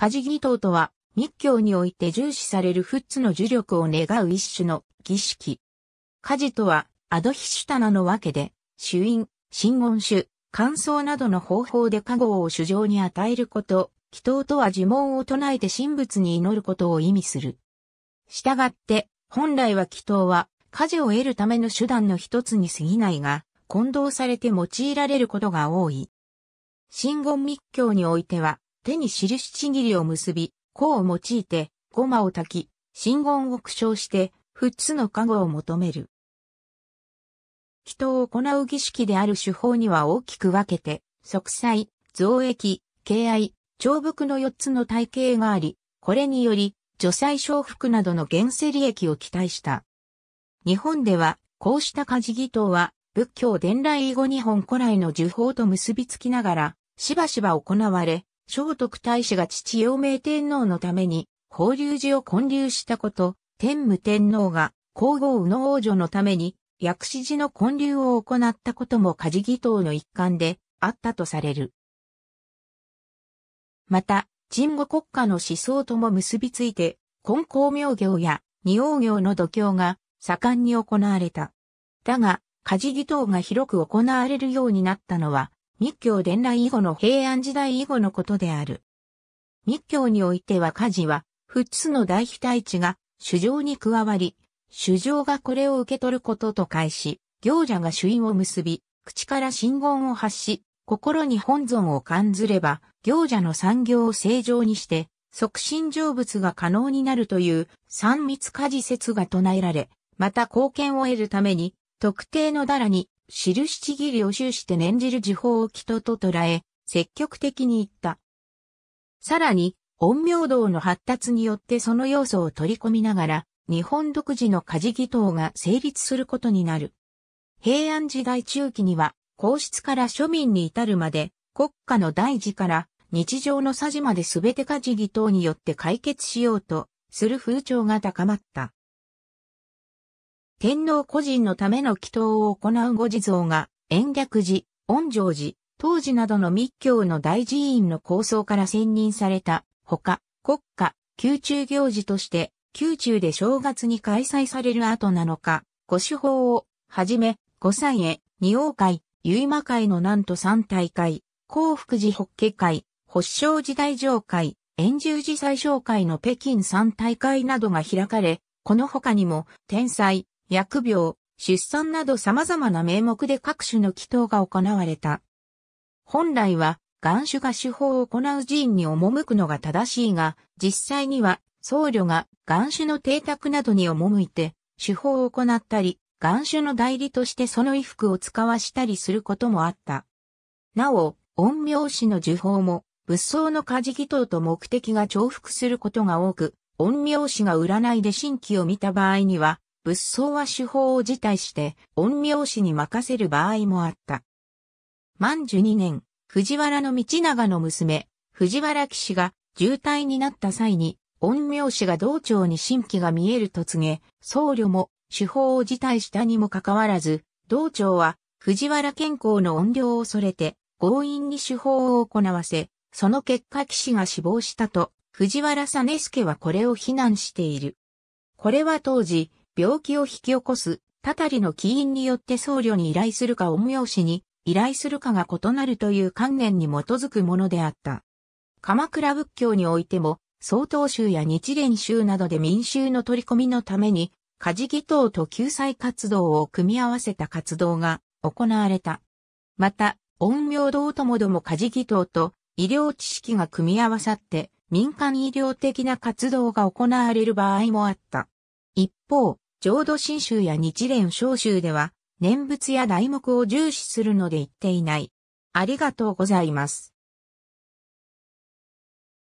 カジギトとは、密教において重視される仏の呪力を願う一種の儀式。家事とは、アドヒシュタナのわけで、主因、真言種、乾燥などの方法で加護を主上に与えること、祈祷とは呪文を唱えて神仏に祈ることを意味する。したがって、本来は祈祷は、家事を得るための手段の一つに過ぎないが、混同されて用いられることが多い。真言密教においては、手に印ちぎりを結び、甲を用いて、ゴマを焚き、信言を苦笑して、二つの加護を求める。祈祷を行う儀式である手法には大きく分けて、息災、増益、敬愛、長伏の四つの体系があり、これにより、除災消福などの原生利益を期待した。日本では、こうした家事儀祷は、仏教伝来以後日本古来の受法と結びつきながら、しばしば行われ、聖徳太子が父陽明天皇のために、法隆寺を建立したこと、天武天皇が皇后の王女のために、薬師寺の建立を行ったことも家事義党の一環であったとされる。また、鎮護国家の思想とも結びついて、根高明行や二王行の度胸が盛んに行われた。だが、家事義党が広く行われるようになったのは、密教伝来以後の平安時代以後のことである。密教においては家事は、二つの大非大地が主上に加わり、主上がこれを受け取ることと返し、行者が主因を結び、口から信言を発し、心に本尊を感ずれば、行者の産業を正常にして、促進成仏が可能になるという三密家事説が唱えられ、また貢献を得るために、特定のだらにしちぎりを終して念じる時報を人と捉え、積極的に言った。さらに、陰陽道の発達によってその要素を取り込みながら、日本独自の家事義等が成立することになる。平安時代中期には、皇室から庶民に至るまで、国家の大事から日常のさじまで全て家事義等によって解決しようとする風潮が高まった。天皇個人のための祈祷を行うご地蔵が、延暦寺、恩城寺、当時などの密教の大寺院の構想から選任された、ほか、国家、宮中行事として、宮中で正月に開催される後なのか、御手法を、はじめ、御祭へ、二王会、結馬会のなんと三大会、幸福寺北家会、発祥寺大上会、延十寺最小会の北京三大会などが開かれ、この他にも、天才、疫病、出産など様々な名目で各種の祈祷が行われた。本来は、願主が手法を行う寺院に赴くのが正しいが、実際には僧侶が願主の邸宅などに赴いて、手法を行ったり、願主の代理としてその衣服を使わしたりすることもあった。なお、陰陽師の受法も、仏僧の家事祈祷と目的が重複することが多く、陰陽師が占いで新規を見た場合には、仏僧は手法を辞退して、恩苗氏に任せる場合もあった。万寿二年、藤原道長の娘、藤原騎士が重体になった際に、恩苗氏が道長に神秘が見えると告げ、僧侶も手法を辞退したにもかかわらず、道長は藤原健康の恩苗を恐れて、強引に手法を行わせ、その結果騎士が死亡したと、藤原実助はこれを非難している。これは当時、病気を引き起こす、たたりの起因によって僧侶に依頼するか御用紙に依頼するかが異なるという観念に基づくものであった。鎌倉仏教においても、曹洞宗や日蓮宗などで民衆の取り込みのために、家事祈祷と救済活動を組み合わせた活動が行われた。また、陰陽道ともども家事義等と医療知識が組み合わさって民間医療的な活動が行われる場合もあった。一方、浄土真宗や日蓮召集では、念仏や題目を重視するので言っていない。ありがとうございます。